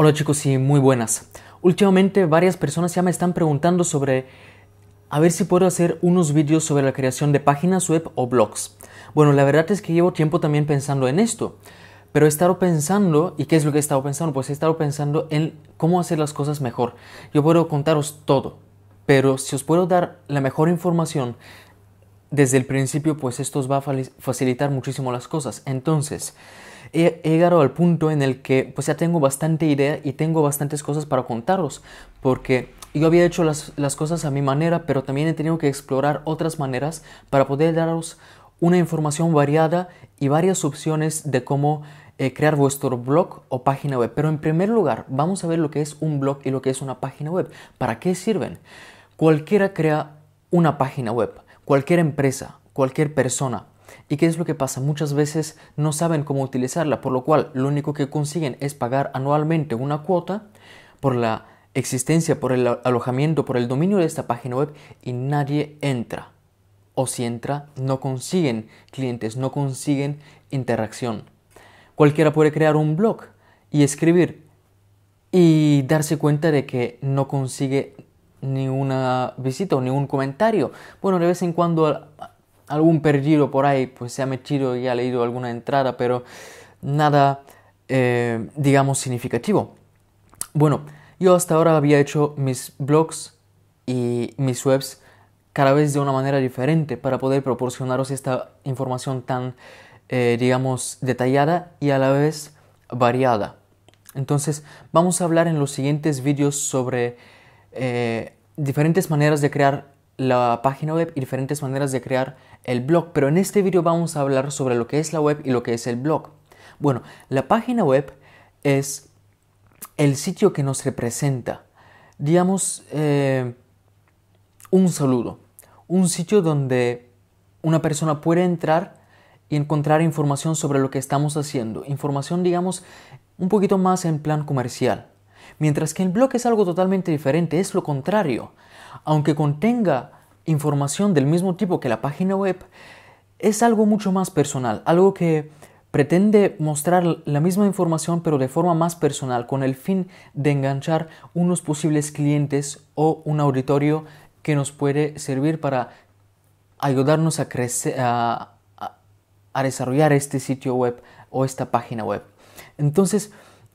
Hola chicos y muy buenas. Últimamente varias personas ya me están preguntando sobre a ver si puedo hacer unos vídeos sobre la creación de páginas web o blogs. Bueno, la verdad es que llevo tiempo también pensando en esto, pero he estado pensando, ¿y qué es lo que he estado pensando? Pues he estado pensando en cómo hacer las cosas mejor. Yo puedo contaros todo, pero si os puedo dar la mejor información desde el principio, pues esto os va a facilitar muchísimo las cosas. Entonces, he, llegado al punto en el que pues ya tengo bastante idea y tengo bastantes cosas para contaros, porque yo había hecho las, cosas a mi manera, pero también he tenido que explorar otras maneras para poder daros una información variada y varias opciones de cómo eh, crear vuestro blog o página web. Pero en primer lugar, vamos a ver lo que es un blog y lo que es una página web. ¿Para qué sirven? Cualquiera crea una página web cualquier empresa, cualquier persona. ¿Y qué es lo que pasa? Muchas veces no saben cómo utilizarla, por lo cual lo único que consiguen es pagar anualmente una cuota por la existencia, por el alojamiento, por el dominio de esta página web y nadie entra. O si entra, no consiguen clientes, no consiguen interacción. Cualquiera puede crear un blog y escribir y darse cuenta de que no consigue ni una visita o ningún comentario. Bueno, de vez en cuando algún perdido por ahí, pues se ha metido y ha leído alguna entrada, pero nada, eh, digamos, significativo. Bueno, yo hasta ahora había hecho mis blogs y mis webs cada vez de una manera diferente para poder proporcionaros esta información tan, eh, digamos, detallada y a la vez variada. Entonces, vamos a hablar en los siguientes vídeos sobre eh, diferentes maneras de crear la página web y diferentes maneras de crear el blog, pero en este video vamos a hablar sobre lo que es la web y lo que es el blog. Bueno, la página web es el sitio que nos representa, digamos, eh, un saludo, un sitio donde una persona puede entrar y encontrar información sobre lo que estamos haciendo, información, digamos, un poquito más en plan comercial, Mientras que el blog es algo totalmente diferente, es lo contrario. Aunque contenga información del mismo tipo que la página web, es algo mucho más personal, algo que pretende mostrar la misma información pero de forma más personal con el fin de enganchar unos posibles clientes o un auditorio que nos puede servir para ayudarnos a crecer a, a desarrollar este sitio web o esta página web entonces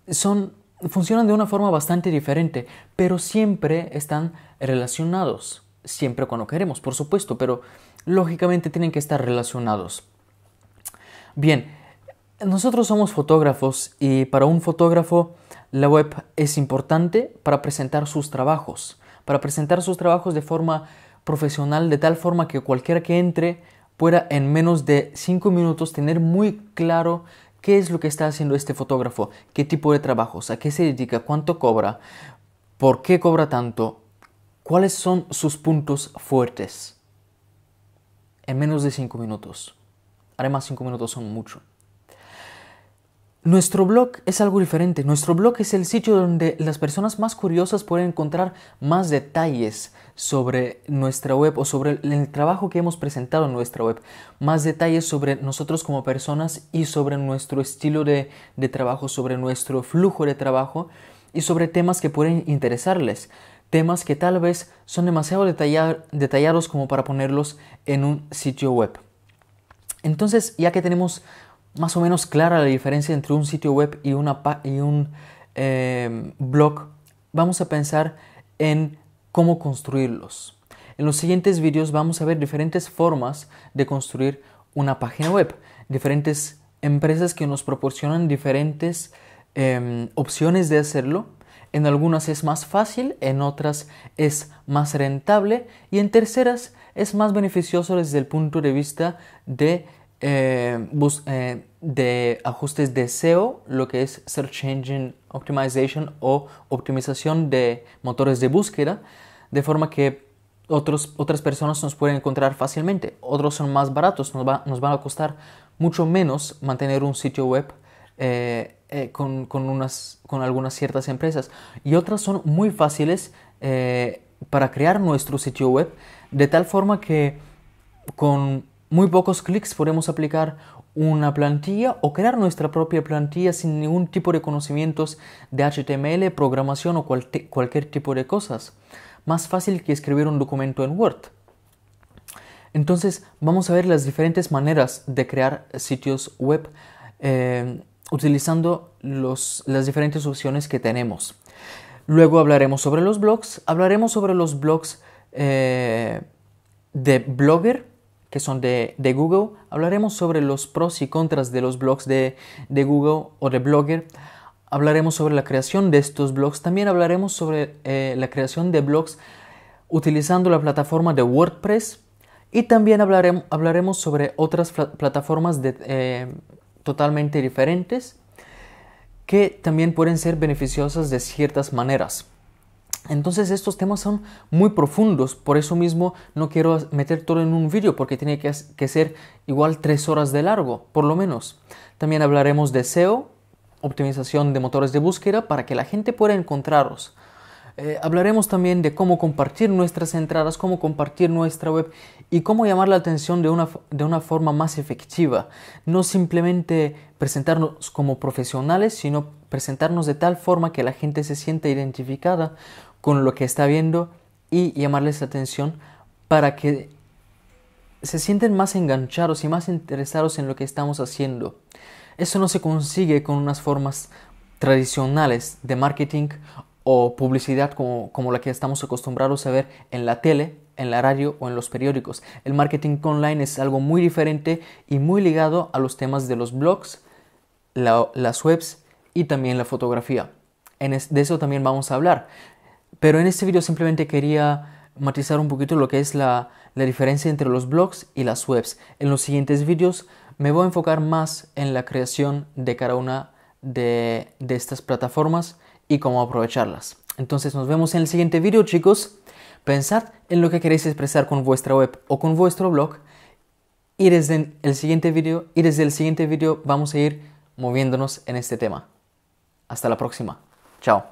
son funcionan de una forma bastante diferente, pero siempre están relacionados, siempre cuando queremos, por supuesto, pero lógicamente tienen que estar relacionados. Bien, nosotros somos fotógrafos y para un fotógrafo la web es importante para presentar sus trabajos, para presentar sus trabajos de forma profesional, de tal forma que cualquiera que entre pueda en menos de 5 minutos tener muy claro qué es lo que está haciendo este fotógrafo, qué tipo de trabajos, a qué se dedica, cuánto cobra, por qué cobra tanto, cuáles son sus puntos fuertes. En menos de cinco minutos. Además, cinco minutos son mucho. Nuestro blog es algo diferente. Nuestro blog es el sitio donde las personas más curiosas pueden encontrar más detalles sobre nuestra web o sobre el, trabajo que hemos presentado en nuestra web. Más detalles sobre nosotros como personas y sobre nuestro estilo de, trabajo, sobre nuestro flujo de trabajo y sobre temas que pueden interesarles. Temas que tal vez son demasiado detallados como para ponerlos en un sitio web. Entonces, ya que tenemos más o menos clara la diferencia entre un sitio web y, un em, blog, vamos a pensar en cómo construirlos. En los siguientes vídeos vamos a ver diferentes formas de construir una página web, diferentes empresas que nos proporcionan diferentes em, opciones de hacerlo. En algunas es más fácil, en otras es más rentable y en terceras es más beneficioso desde el punto de vista de eh, bus eh, de ajustes de SEO, lo que es Search Engine Optimization o optimización de motores de búsqueda, de forma que otros, otras personas nos pueden encontrar fácilmente. Otros son más baratos, nos, va, nos van a costar mucho menos mantener un sitio web eh, con, unas, con algunas ciertas empresas. Y otras son muy fáciles para crear nuestro sitio web, de tal forma que con muy pocos clics podemos aplicar una plantilla o crear nuestra propia plantilla sin ningún tipo de conocimientos de HTML, programación o cualquier tipo de cosas. Más fácil que escribir un documento en Word. Entonces vamos a ver las diferentes maneras de crear sitios web eh, utilizando las diferentes opciones que tenemos. Luego hablaremos sobre los blogs, hablaremos sobre los blogs eh, de Blogger, que son de, Google. Hablaremos sobre los pros y contras de los blogs de, Google o de Blogger. Hablaremos sobre la creación de estos blogs. También hablaremos sobre eh, la creación de blogs utilizando la plataforma de WordPress. Y también hablaremos, hablaremos sobre otras plataformas eh, totalmente diferentes que también pueden ser beneficiosas de ciertas maneras. Entonces estos temas son muy profundos, por eso mismo no quiero meter todo en un vídeo porque tiene que, ser igual tres horas de largo, por lo menos. También hablaremos de SEO, optimización de motores de búsqueda para que la gente pueda encontraros. Eh, hablaremos también de cómo compartir nuestras entradas, cómo compartir nuestra web y cómo llamar la atención de una, de una forma más efectiva. No simplemente presentarnos como profesionales, sino presentarnos de tal forma que la gente se sienta identificada con lo que está viendo y llamarles atención para que se sienten más enganchados y más interesados en lo que estamos haciendo. Eso no se consigue con unas formas tradicionales de marketing o publicidad como, la que estamos acostumbrados a ver en la tele, en la radio o en los periódicos. El marketing online es algo muy diferente y muy ligado a los temas de los blogs, las webs y también la fotografía. de eso también vamos a hablar. Pero en este video simplemente quería matizar un poquito lo que es la, diferencia entre los blogs y las webs. En los siguientes videos me voy a enfocar más en la creación de cada una de, estas plataformas y cómo aprovecharlas. Entonces nos vemos en el siguiente video chicos. Pensad en lo que queréis expresar con vuestra web o con vuestro blog y desde el siguiente video y desde el siguiente video vamos a ir moviéndonos en este tema. Hasta la próxima. Chao.